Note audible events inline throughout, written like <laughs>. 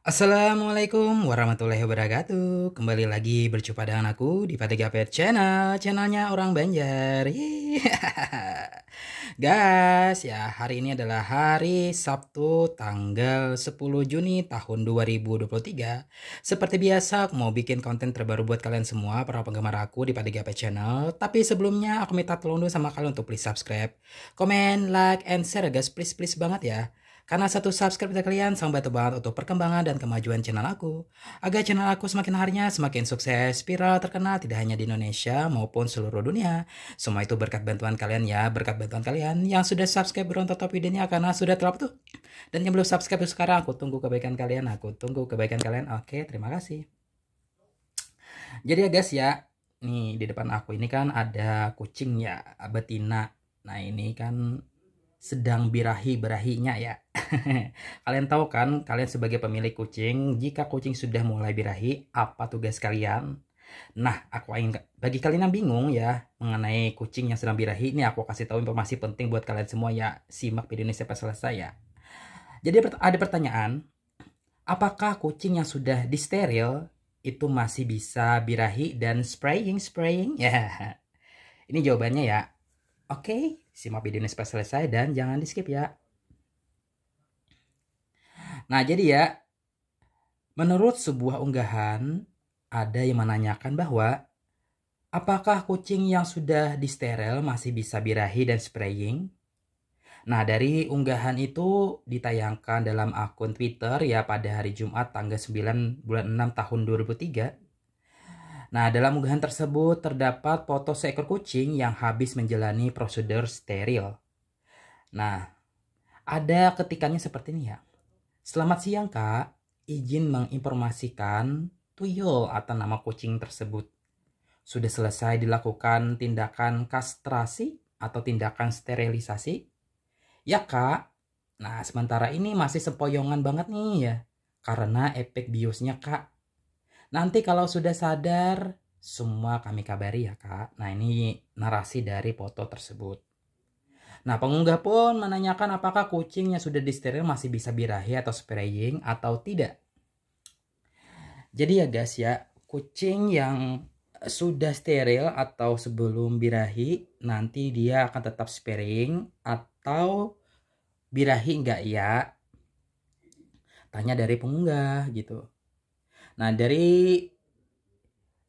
Assalamualaikum warahmatullahi wabarakatuh Kembali lagi berjumpa dengan aku di Pati Gapet Channel Channelnya orang Banjar <laughs> Guys ya hari ini adalah hari Sabtu tanggal 10 Juni tahun 2023 Seperti biasa aku mau bikin konten terbaru buat kalian semua Para penggemar aku di Pati Gapet Channel Tapi sebelumnya aku minta tolong dulu sama kalian untuk please subscribe Comment, like, and share guys please please banget ya karena satu subscribe dari kalian sangat membantu banget untuk perkembangan dan kemajuan channel aku. Agar channel aku semakin harinya semakin sukses, viral, terkenal tidak hanya di Indonesia maupun seluruh dunia. Semua itu berkat bantuan kalian ya, berkat bantuan kalian yang sudah subscribe beruntung top videonya karena sudah terlalu tuh. Dan yang belum subscribe sekarang aku tunggu kebaikan kalian, aku tunggu kebaikan kalian. Oke, terima kasih. Jadi ya guys ya, nih di depan aku ini kan ada kucing ya, betina. Nah ini kan sedang birahi-birahinya ya. <laughs> kalian tahu kan, kalian sebagai pemilik kucing, jika kucing sudah mulai birahi, apa tugas kalian? Nah, aku ingin bagi kalian yang bingung ya mengenai kucing yang sedang birahi, ini aku kasih tahu informasi penting buat kalian semua ya. Simak video ini sampai selesai ya. Jadi ada pertanyaan, apakah kucing yang sudah disteril itu masih bisa birahi dan spraying spraying <laughs> ya? Ini jawabannya ya. Oke, simak video ini sampai selesai dan jangan di skip ya. Nah jadi ya, menurut sebuah unggahan ada yang menanyakan bahwa apakah kucing yang sudah disteril masih bisa birahi dan spraying? Nah dari unggahan itu ditayangkan dalam akun Twitter ya pada hari Jumat tanggal 9 bulan 6 tahun 2003 Nah, dalam unggahan tersebut terdapat foto seekor kucing yang habis menjalani prosedur steril. Nah, ada ketikannya seperti ini ya. Selamat siang, Kak. Izin menginformasikan tuyul atau nama kucing tersebut. Sudah selesai dilakukan tindakan kastrasi atau tindakan sterilisasi? Ya, Kak. Nah, sementara ini masih sepoyongan banget nih ya. Karena efek biusnya, Kak, Nanti kalau sudah sadar, semua kami kabari ya kak. Nah ini narasi dari foto tersebut. Nah pengunggah pun menanyakan apakah kucing yang sudah disteril masih bisa birahi atau spraying atau tidak. Jadi ya guys ya, kucing yang sudah steril atau sebelum birahi nanti dia akan tetap spraying atau birahi enggak ya? Tanya dari pengunggah gitu. Nah, dari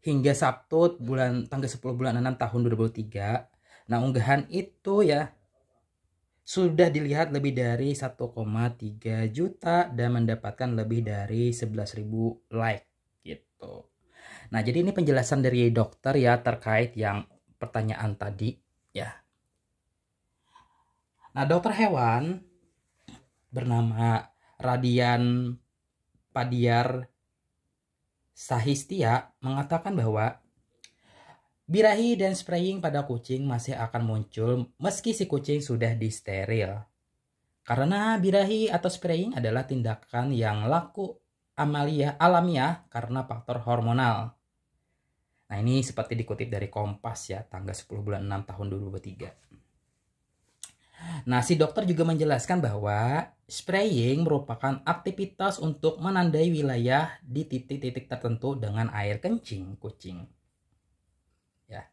hingga Sabtu bulan tanggal 10 bulan 6 tahun 2023. Nah, unggahan itu ya sudah dilihat lebih dari 1,3 juta dan mendapatkan lebih dari 11.000 like gitu. Nah, jadi ini penjelasan dari dokter ya terkait yang pertanyaan tadi ya. Nah, dokter hewan bernama Radian Padiar Sahistia mengatakan bahwa birahi dan spraying pada kucing masih akan muncul meski si kucing sudah disteril. Karena birahi atau spraying adalah tindakan yang laku amalia alamiah karena faktor hormonal. Nah ini seperti dikutip dari Kompas ya, tanggal 10 bulan 6 tahun 2023. Nah, si dokter juga menjelaskan bahwa spraying merupakan aktivitas untuk menandai wilayah di titik-titik tertentu dengan air kencing kucing. Ya.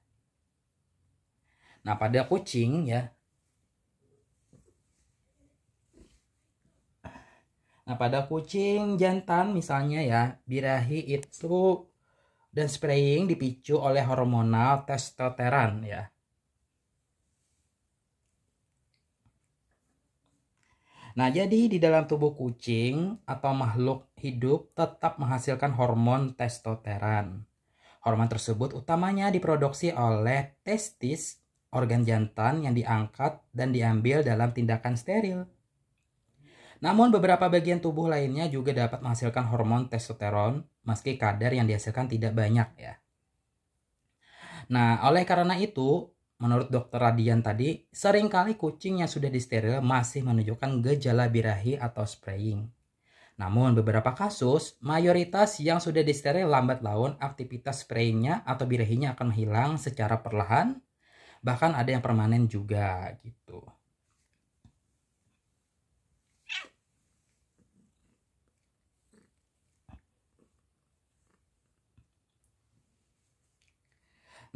Nah, pada kucing ya. Nah, pada kucing jantan misalnya ya, birahi itu dan spraying dipicu oleh hormonal testosteron ya. Nah, jadi di dalam tubuh kucing atau makhluk hidup tetap menghasilkan hormon testosteron. Hormon tersebut utamanya diproduksi oleh testis, organ jantan yang diangkat dan diambil dalam tindakan steril. Namun beberapa bagian tubuh lainnya juga dapat menghasilkan hormon testosteron meski kadar yang dihasilkan tidak banyak ya. Nah, oleh karena itu, Menurut dokter Radian tadi, seringkali kucing yang sudah disteril masih menunjukkan gejala birahi atau spraying. Namun beberapa kasus, mayoritas yang sudah disteril lambat laun aktivitas sprayingnya atau birahinya akan hilang secara perlahan, bahkan ada yang permanen juga gitu.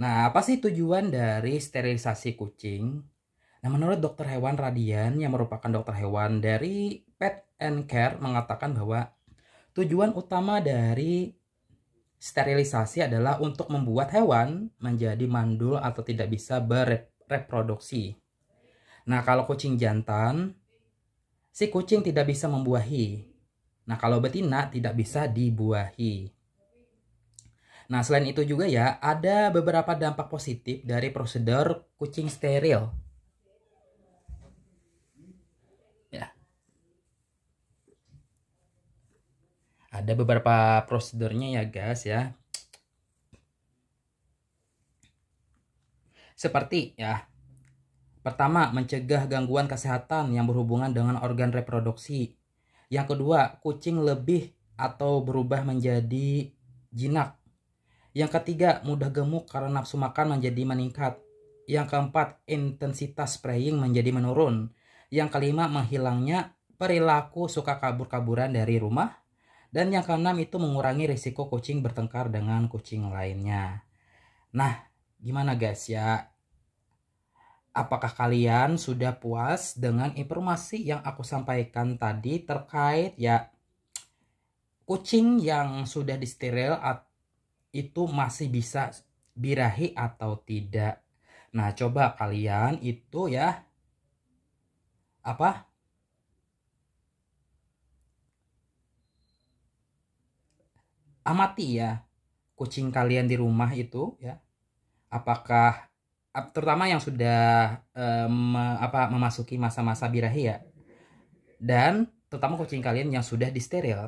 Nah, apa sih tujuan dari sterilisasi kucing? Nah, menurut dokter hewan Radian yang merupakan dokter hewan dari Pet and Care mengatakan bahwa tujuan utama dari sterilisasi adalah untuk membuat hewan menjadi mandul atau tidak bisa bereproduksi. Nah, kalau kucing jantan, si kucing tidak bisa membuahi. Nah, kalau betina tidak bisa dibuahi. Nah, selain itu juga ya, ada beberapa dampak positif dari prosedur kucing steril. Ya. Ada beberapa prosedurnya ya, guys ya. Seperti ya, pertama mencegah gangguan kesehatan yang berhubungan dengan organ reproduksi. Yang kedua, kucing lebih atau berubah menjadi jinak yang ketiga, mudah gemuk karena nafsu makan menjadi meningkat. Yang keempat, intensitas praying menjadi menurun. Yang kelima, menghilangnya perilaku suka kabur-kaburan dari rumah. Dan yang keenam itu mengurangi risiko kucing bertengkar dengan kucing lainnya. Nah, gimana guys ya? Apakah kalian sudah puas dengan informasi yang aku sampaikan tadi terkait ya kucing yang sudah disteril atau itu masih bisa birahi atau tidak. Nah, coba kalian itu ya apa? Amati ya kucing kalian di rumah itu ya. Apakah terutama yang sudah um, apa memasuki masa-masa birahi ya. Dan terutama kucing kalian yang sudah disteril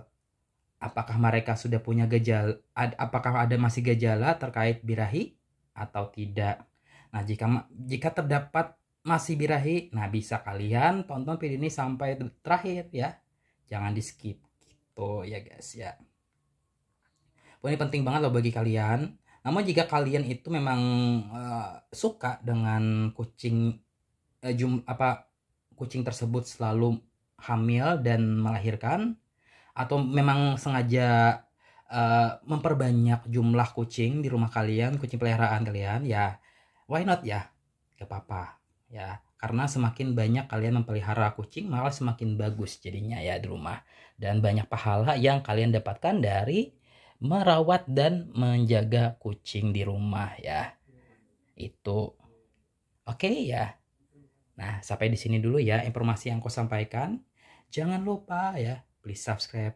apakah mereka sudah punya gejala apakah ada masih gejala terkait birahi atau tidak. Nah, jika jika terdapat masih birahi, nah bisa kalian tonton video ini sampai terakhir ya. Jangan di-skip gitu ya guys ya. Oh, ini penting banget loh bagi kalian. Namun jika kalian itu memang uh, suka dengan kucing uh, jum apa kucing tersebut selalu hamil dan melahirkan, atau memang sengaja uh, memperbanyak jumlah kucing di rumah kalian, kucing peliharaan kalian, ya why not ya? Gak apa-apa ya. Karena semakin banyak kalian memelihara kucing, malah semakin bagus jadinya ya di rumah. Dan banyak pahala yang kalian dapatkan dari merawat dan menjaga kucing di rumah ya. Itu oke okay, ya. Nah, sampai di sini dulu ya informasi yang kau sampaikan. Jangan lupa ya Please subscribe,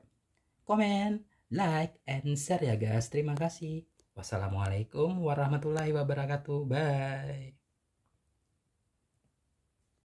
comment, like, and share ya guys. Terima kasih. Wassalamualaikum warahmatullahi wabarakatuh. Bye.